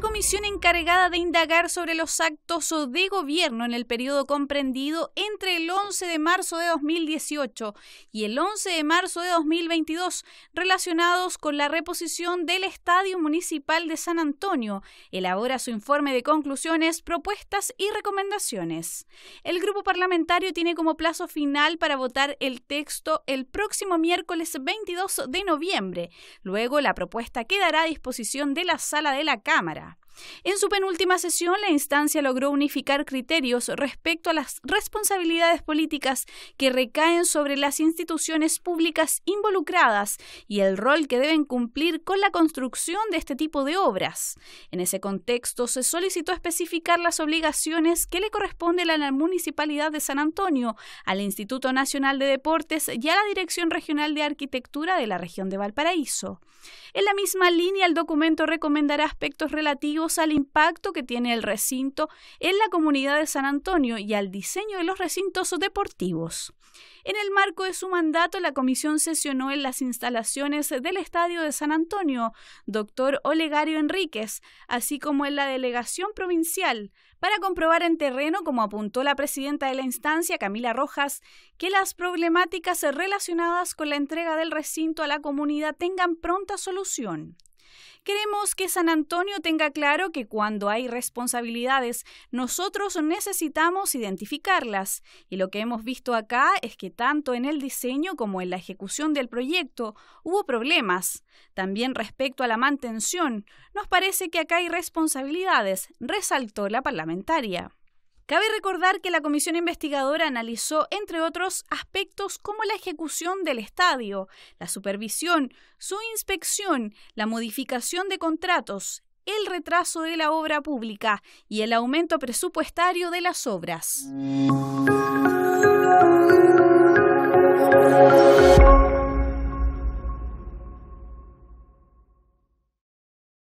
comisión encargada de indagar sobre los actos de gobierno en el periodo comprendido entre el 11 de marzo de 2018 y el 11 de marzo de 2022 relacionados con la reposición del Estadio Municipal de San Antonio elabora su informe de conclusiones, propuestas y recomendaciones. El grupo parlamentario tiene como plazo final para votar el texto el próximo miércoles 22 de noviembre. Luego la propuesta quedará a disposición de la sala de la Cámara. En su penúltima sesión, la instancia logró unificar criterios respecto a las responsabilidades políticas que recaen sobre las instituciones públicas involucradas y el rol que deben cumplir con la construcción de este tipo de obras. En ese contexto, se solicitó especificar las obligaciones que le corresponden a la Municipalidad de San Antonio, al Instituto Nacional de Deportes y a la Dirección Regional de Arquitectura de la región de Valparaíso. En la misma línea, el documento recomendará aspectos relativos al impacto que tiene el recinto en la comunidad de San Antonio y al diseño de los recintos deportivos. En el marco de su mandato, la comisión sesionó en las instalaciones del Estadio de San Antonio, doctor Olegario Enríquez, así como en la delegación provincial, para comprobar en terreno, como apuntó la presidenta de la instancia, Camila Rojas, que las problemáticas relacionadas con la entrega del recinto a la comunidad tengan pronta solución. Queremos que San Antonio tenga claro que cuando hay responsabilidades, nosotros necesitamos identificarlas. Y lo que hemos visto acá es que tanto en el diseño como en la ejecución del proyecto hubo problemas. También respecto a la mantención, nos parece que acá hay responsabilidades, resaltó la parlamentaria. Cabe recordar que la comisión investigadora analizó, entre otros, aspectos como la ejecución del estadio, la supervisión, su inspección, la modificación de contratos, el retraso de la obra pública y el aumento presupuestario de las obras.